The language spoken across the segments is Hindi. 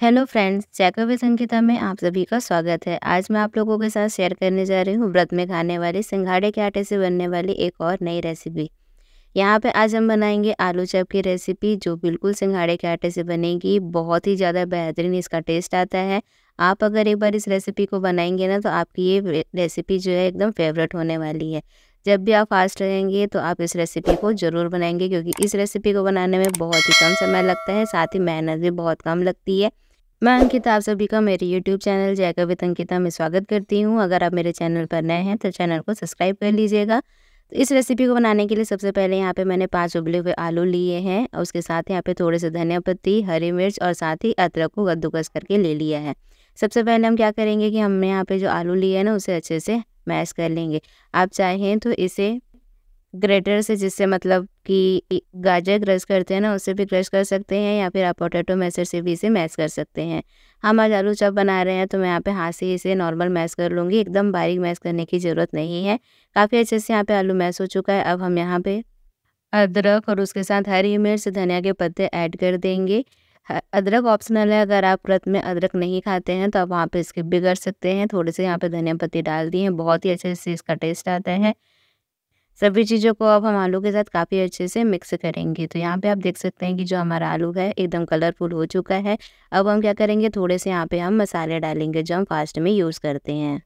हेलो फ्रेंड्स चैकअप संगीता में आप सभी का स्वागत है आज मैं आप लोगों के साथ शेयर करने जा रही हूँ व्रत में खाने वाली सिंघाड़े के आटे से बनने वाली एक और नई रेसिपी यहाँ पे आज हम बनाएंगे आलू चप की रेसिपी जो बिल्कुल सिंघाड़े के आटे से बनेगी बहुत ही ज़्यादा बेहतरीन इसका टेस्ट आता है आप अगर एक बार इस रेसिपी को बनाएंगे ना तो आपकी ये रेसिपी जो है एकदम फेवरेट होने वाली है जब भी आप फास्ट रहेंगे तो आप इस रेसिपी को ज़रूर बनाएंगे क्योंकि इस रेसिपी को बनाने में बहुत ही कम समय लगता है साथ ही मेहनत भी बहुत कम लगती है मैं अंकिता आप सभी का मेरे YouTube चैनल जैका विद अंकिता में स्वागत करती हूँ अगर आप मेरे चैनल पर नए हैं तो चैनल को सब्सक्राइब कर लीजिएगा तो इस रेसिपी को बनाने के लिए सबसे पहले यहाँ पे मैंने पांच उबले हुए आलू लिए हैं और उसके साथ यहाँ पे थोड़े से धनिया पत्ती हरी मिर्च और साथ ही अदरक को कद्दूकस करके ले लिया है सबसे पहले हम क्या करेंगे कि हमने यहाँ पे जो आलू लिए हैं ना उसे अच्छे से मैश कर लेंगे आप चाहें तो इसे ग्रेटर से जिससे मतलब कि गाजर क्रश करते हैं ना उससे भी क्रश कर सकते हैं या फिर आप पोटैटो मैशर से भी इसे मैश कर सकते हैं हम आज आलू चप बना रहे हैं तो मैं यहाँ पे हाथ से इसे नॉर्मल मैश कर लूँगी एकदम बारीक मैश करने की ज़रूरत नहीं है काफ़ी अच्छे से यहाँ पे आलू मैश हो चुका है अब हम यहाँ पर अदरक और उसके साथ हरी मिर्च धनिया के पत्ते ऐड कर देंगे अदरक ऑप्शनल है अगर आप व्रत में अदरक नहीं खाते हैं तो आप वहाँ पर स्किप भी कर सकते हैं थोड़े से यहाँ पर धनिया पत्ती डाल दिए बहुत ही अच्छे से इसका टेस्ट आता है सभी चीज़ों को अब हम आलू के साथ काफ़ी अच्छे से मिक्स करेंगे तो यहाँ पे आप देख सकते हैं कि जो हमारा आलू है एकदम कलरफुल हो चुका है अब हम क्या करेंगे थोड़े से यहाँ पे हम मसाले डालेंगे जो हम फास्ट में यूज़ करते हैं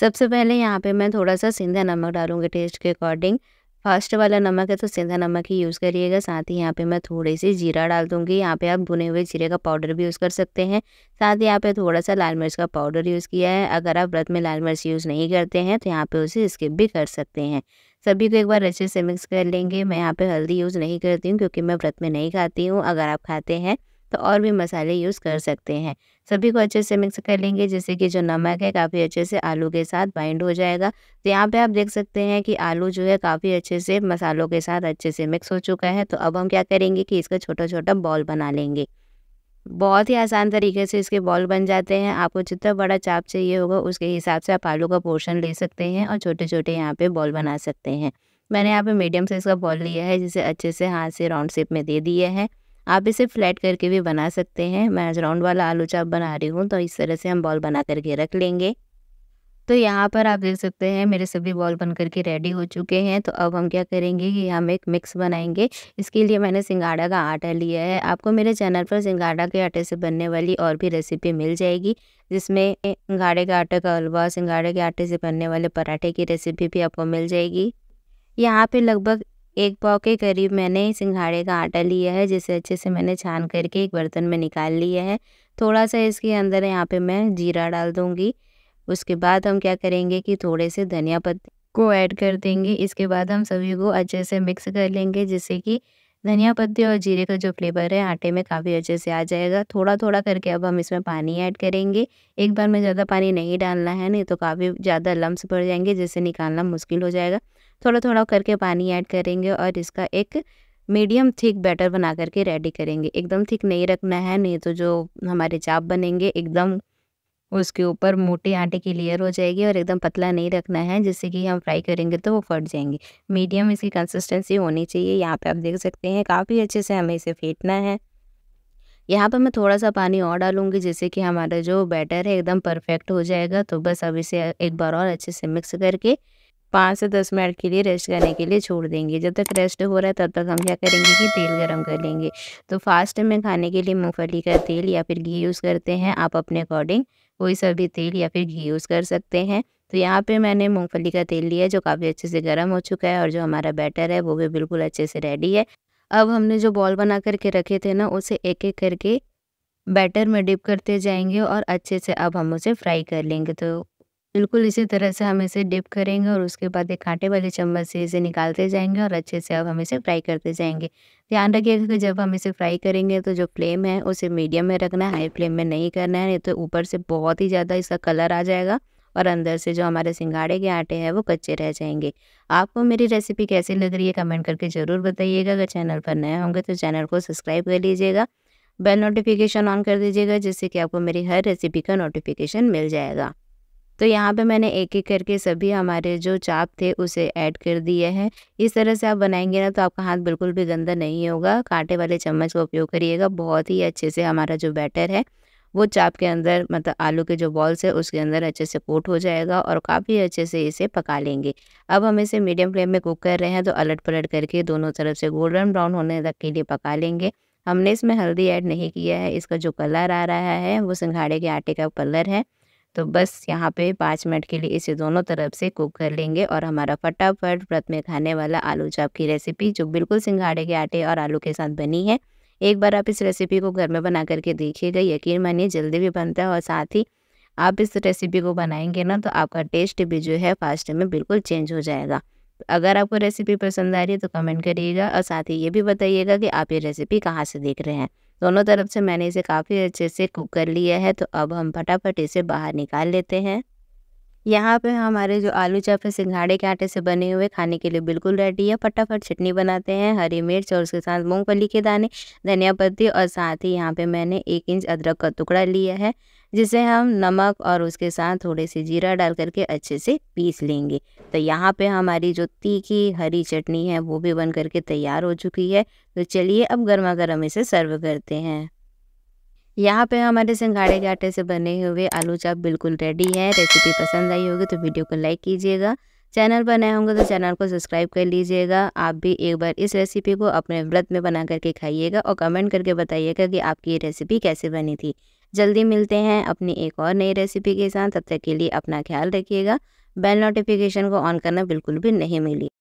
सबसे पहले यहाँ पे मैं थोड़ा सा सिंधा नमक डालूंगी टेस्ट के अकॉर्डिंग फास्ट वाला नमक है तो सीधा नमक ही यूज़ करिएगा साथ ही यहाँ पे मैं थोड़ी सी जीरा डाल दूँगी यहाँ पे आप भुने हुए जीरे का पाउडर भी यूज़ कर सकते हैं साथ ही यहाँ पे थोड़ा सा लाल मिर्च का पाउडर यूज़ किया है अगर आप व्रत में लाल मिर्च यूज़ नहीं करते हैं तो यहाँ पे उसे स्किप भी कर सकते हैं सभी को एक बार अच्छे से मिक्स कर लेंगे मैं यहाँ पर हल्दी यूज़ नहीं करती हूँ क्योंकि मैं व्रत में नहीं खाती हूँ अगर आप खाते हैं तो और भी मसाले यूज़ कर सकते हैं सभी को अच्छे से मिक्स कर लेंगे जैसे कि जो नमक है काफ़ी अच्छे से आलू के साथ बाइंड हो जाएगा तो यहाँ पे आप देख सकते हैं कि आलू जो है काफ़ी अच्छे से मसालों के साथ अच्छे से मिक्स हो चुका है तो अब हम क्या करेंगे कि इसका छोटा छोटा बॉल बना लेंगे बहुत ही आसान तरीके से इसके बॉल बन जाते हैं आपको जितना बड़ा चाप चाहिए होगा उसके हिसाब से आप आलू का पोर्शन ले सकते हैं और छोटे छोटे यहाँ पे बॉल बना सकते हैं मैंने यहाँ पे मीडियम साइज़ का बॉल लिया है जिसे अच्छे से हाथ से राउंड शेप में दे दिया है आप इसे फ्लैट करके भी बना सकते हैं मैं आज राउंड वाला आलू चाप बना रही हूँ तो इस तरह से हम बॉल बना करके रख लेंगे तो यहाँ पर आप देख सकते हैं मेरे सभी बॉल बन करके रेडी हो चुके हैं तो अब हम क्या करेंगे कि हम एक मिक्स बनाएंगे इसके लिए मैंने सिंगाड़ा का आटा लिया है आपको मेरे चैनल पर सिंगाड़ा के आटे से बनने वाली और भी रेसिपी मिल जाएगी जिसमें सिंगाड़े के आटे का हलवा सिंगाड़े के आटे से बनने वाले पराठे की रेसिपी भी आपको मिल जाएगी यहाँ पर लगभग एक पाव के करीब मैंने सिंघाड़े का आटा लिया है जिसे अच्छे से मैंने छान करके एक बर्तन में निकाल लिया है थोड़ा सा इसके अंदर यहाँ पे मैं जीरा डाल दूँगी उसके बाद हम क्या करेंगे कि थोड़े से धनिया पत्ते को ऐड कर देंगे इसके बाद हम सभी को अच्छे से मिक्स कर लेंगे जिससे कि धनिया पत्ते और जीरे का जो फ्लेवर है आटे में काफ़ी अच्छे से आ जाएगा थोड़ा थोड़ा करके अब हम इसमें पानी ऐड करेंगे एक बार में ज़्यादा पानी नहीं डालना है नहीं तो काफ़ी ज़्यादा लम्स पड़ जाएंगे जिससे निकालना मुश्किल हो जाएगा थोड़ा थोड़ा करके पानी ऐड करेंगे और इसका एक मीडियम थिक बैटर बना करके रेडी करेंगे एकदम थिक नहीं रखना है नहीं तो जो हमारे चाप बनेंगे एकदम उसके ऊपर मोटे आटे की लेयर हो जाएगी और एकदम पतला नहीं रखना है जिससे कि हम फ्राई करेंगे तो वो फट जाएंगे मीडियम इसकी कंसिस्टेंसी होनी चाहिए यहाँ पे आप देख सकते हैं काफ़ी अच्छे से हमें इसे फेंटना है यहाँ पर मैं थोड़ा सा पानी और डालूंगी जिससे कि हमारा जो बैटर है एकदम परफेक्ट हो जाएगा तो बस अब इसे एक बार और अच्छे से मिक्स करके पाँच से दस मिनट के लिए रेस्ट करने के लिए छोड़ देंगे जब तक रेस्ट हो रहा है तब तक हम क्या करेंगे कि तेल गरम कर लेंगे तो फास्ट में खाने के लिए मूँगफली का तेल या फिर घी यूज़ करते हैं आप अपने अकॉर्डिंग कोई सा भी तेल या फिर घी यूज़ कर सकते हैं तो यहाँ पे मैंने मूंगफली का तेल लिया जो काफ़ी अच्छे से गर्म हो चुका है और जो हमारा बैटर है वो भी बिल्कुल अच्छे से रेडी है अब हमने जो बॉल बना करके रखे थे ना उसे एक एक करके बैटर में डिप करते जाएंगे और अच्छे से अब हम उसे फ्राई कर लेंगे तो बिल्कुल इसी तरह से हम इसे डिप करेंगे और उसके बाद एक कांटे वाले चम्मच से इसे निकालते जाएंगे और अच्छे से अब हम इसे फ्राई करते जाएंगे ध्यान रखिएगा कि जब हम इसे फ्राई करेंगे तो जो फ्लेम है उसे मीडियम में रखना है हाई फ्लेम में नहीं करना है नहीं तो ऊपर से बहुत ही ज़्यादा इसका कलर आ जाएगा और अंदर से जो हमारे सिंगाड़े के आटे हैं वो कच्चे रह जाएंगे आपको मेरी रेसिपी कैसी लग रही है कमेंट करके ज़रूर बताइएगा अगर चैनल पर नए होंगे तो चैनल को सब्सक्राइब कर लीजिएगा बेल नोटिफिकेशन ऑन कर दीजिएगा जिससे कि आपको मेरी हर रेसिपी का नोटिफिकेशन मिल जाएगा तो यहाँ पे मैंने एक एक करके सभी हमारे जो चाप थे उसे ऐड कर दिए हैं इस तरह से आप बनाएंगे ना तो आपका हाथ बिल्कुल भी गंदा नहीं होगा कांटे वाले चम्मच का उपयोग करिएगा बहुत ही अच्छे से हमारा जो बैटर है वो चाप के अंदर मतलब आलू के जो बॉल्स है उसके अंदर अच्छे से कोट हो जाएगा और काफ़ी अच्छे से इसे पका लेंगे अब हम इसे मीडियम फ्लेम में कुक कर रहे हैं तो अलट पलट करके दोनों तरफ से गोल्डन ब्राउन होने तक के लिए पका लेंगे हमने इसमें हल्दी ऐड नहीं किया है इसका जो कलर आ रहा है वो सिंघाड़े के आटे का कलर है तो बस यहाँ पे पाँच मिनट के लिए इसे दोनों तरफ से कुक कर लेंगे और हमारा फटाफट व्रत में खाने वाला आलू चाप की रेसिपी जो बिल्कुल सिंघाड़े के आटे और आलू के साथ बनी है एक बार आप इस रेसिपी को घर में बना करके देखिएगा यकीन मानिए जल्दी भी बनता है और साथ ही आप इस रेसिपी को बनाएंगे ना तो आपका टेस्ट भी जो है फास्ट में बिल्कुल चेंज हो जाएगा तो अगर आपको रेसिपी पसंद आ रही है तो कमेंट करिएगा और साथ ही ये भी बताइएगा कि आप ये रेसिपी कहाँ से देख रहे हैं दोनों तरफ से मैंने इसे काफ़ी अच्छे से कुक कर लिया है तो अब हम फटाफट इसे बाहर निकाल लेते हैं यहाँ पे हमारे जो आलू चप है सिंघाड़े के आटे से बने हुए खाने के लिए बिल्कुल रेडी है फटाफट चटनी बनाते हैं हरी मिर्च और उसके साथ मूंगफली के दाने धनिया पत्ती और साथ ही यहाँ पे मैंने एक इंच अदरक का टुकड़ा लिया है जिसे हम नमक और उसके साथ थोड़े से जीरा डाल करके अच्छे से पीस लेंगे तो यहाँ पे हमारी जो तीखी हरी चटनी है वो भी बन करके तैयार हो चुकी है तो चलिए अब गर्मा गर्म इसे सर्व करते हैं यहाँ पे हमारे सिंघाड़े के आटे से बने हुए आलू चाप बिल्कुल रेडी है रेसिपी पसंद आई होगी तो वीडियो को लाइक कीजिएगा चैनल पर नए होंगे तो चैनल को सब्सक्राइब कर लीजिएगा आप भी एक बार इस रेसिपी को अपने व्रत में बना करके खाइएगा और कमेंट करके बताइएगा कि आपकी ये रेसिपी कैसे बनी थी जल्दी मिलते हैं अपनी एक और नई रेसिपी के साथ तब तक के लिए अपना ख्याल रखिएगा बेल नोटिफिकेशन को ऑन करना बिल्कुल भी नहीं मिली